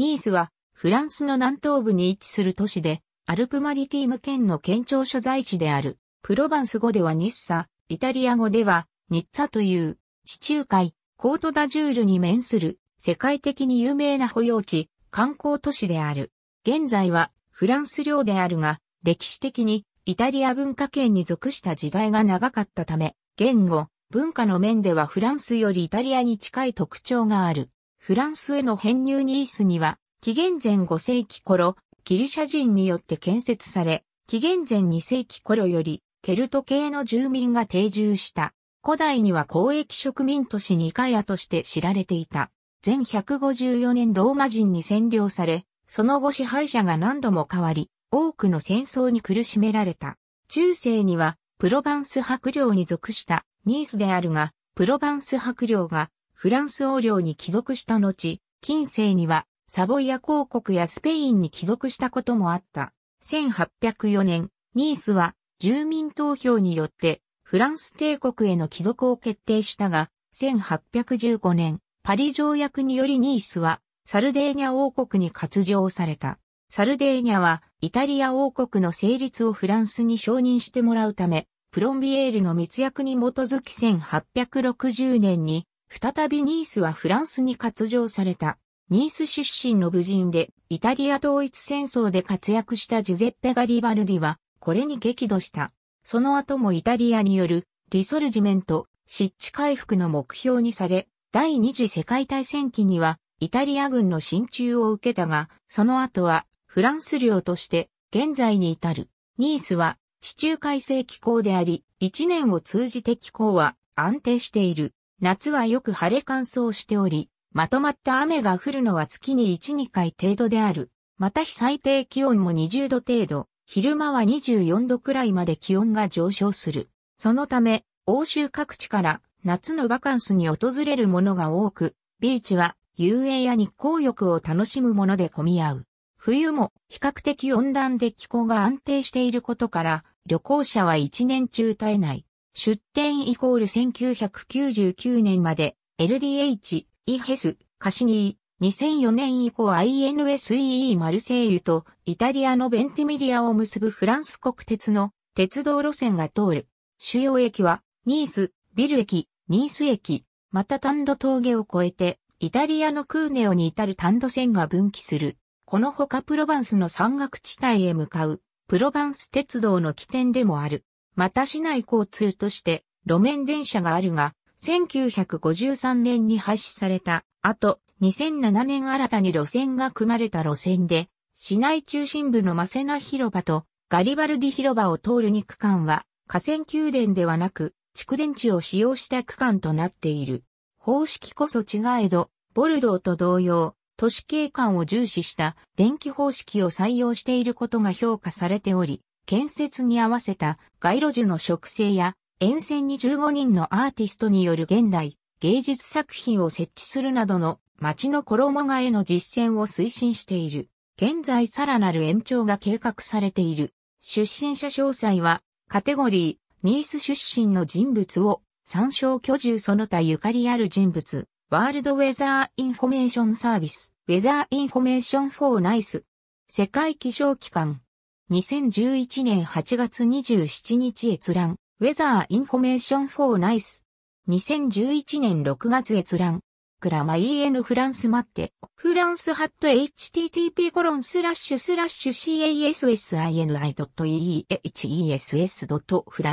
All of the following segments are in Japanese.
ニースはフランスの南東部に位置する都市で、アルプマリティーム県の県庁所在地である。プロバンス語ではニッサ、イタリア語ではニッツァという、地中海、コートダジュールに面する世界的に有名な保養地、観光都市である。現在はフランス領であるが、歴史的にイタリア文化圏に属した時代が長かったため、言語、文化の面ではフランスよりイタリアに近い特徴がある。フランスへの編入ニースには、紀元前5世紀頃、ギリシャ人によって建設され、紀元前2世紀頃より、ケルト系の住民が定住した。古代には公益植民都市ニカヤとして知られていた。全154年ローマ人に占領され、その後支配者が何度も変わり、多くの戦争に苦しめられた。中世には、プロヴァンス伯領に属したニースであるが、プロヴァンス伯領がフランス王領に帰属した後、近世にはサボイア公国やスペインに帰属したこともあった。1804年、ニースは住民投票によってフランス帝国への帰属を決定したが、1815年、パリ条約によりニースはサルデーニャ王国に割譲された。サルデーニャはイタリア王国の成立をフランスに承認してもらうため、プロンビエールの密約に基づき1860年に再びニースはフランスに割譲された。ニース出身の武人で、イタリア統一戦争で活躍したジュゼッペ・ガリバルディは、これに激怒した。その後もイタリアによる、リソルジメント、湿地回復の目標にされ、第二次世界大戦期には、イタリア軍の進駐を受けたが、その後は、フランス領として、現在に至る。ニースは、地中海性気候であり、一年を通じて気候は安定している。夏はよく晴れ乾燥しており、まとまった雨が降るのは月に1、2回程度である。また最低気温も20度程度、昼間は24度くらいまで気温が上昇する。そのため、欧州各地から夏のバカンスに訪れるものが多く、ビーチは遊泳や日光浴を楽しむもので混み合う。冬も比較的温暖で気候が安定していることから、旅行者は一年中絶えない。出展イコール1999年まで LDH、イヘス、カシニー、2004年以降 INSEE マルセイユとイタリアのベンティミリアを結ぶフランス国鉄の鉄道路線が通る。主要駅はニース、ビル駅、ニース駅、また単土峠を越えてイタリアのクーネオに至る単土線が分岐する。このほかプロヴァンスの山岳地帯へ向かうプロヴァンス鉄道の起点でもある。また市内交通として路面電車があるが、1953年に廃止された後、2007年新たに路線が組まれた路線で、市内中心部のマセナ広場とガリバルディ広場を通る2区間は、河川宮殿ではなく、蓄電池を使用した区間となっている。方式こそ違えど、ボルドーと同様、都市景観を重視した電気方式を採用していることが評価されており、建設に合わせた街路樹の植生や沿線に15人のアーティストによる現代芸術作品を設置するなどの街の衣替えの実践を推進している。現在さらなる延長が計画されている。出身者詳細はカテゴリー、ニース出身の人物を参照居住その他ゆかりある人物、ワールドウェザーインフォメーションサービス、ウェザーインフォメーションフォーナイス、世界気象機関。2011年8月27日閲覧、ウェザーインフォメーション4ナイス。2011年6月閲覧、クラマ EN フランスマって、フランスハット http コロンスラッシュスラッシュ casini.ehess.france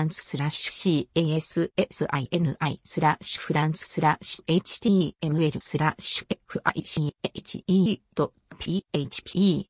s スラッシュ casini s スラッシュフランススラッシュ html スラッシュ f i c h e p h p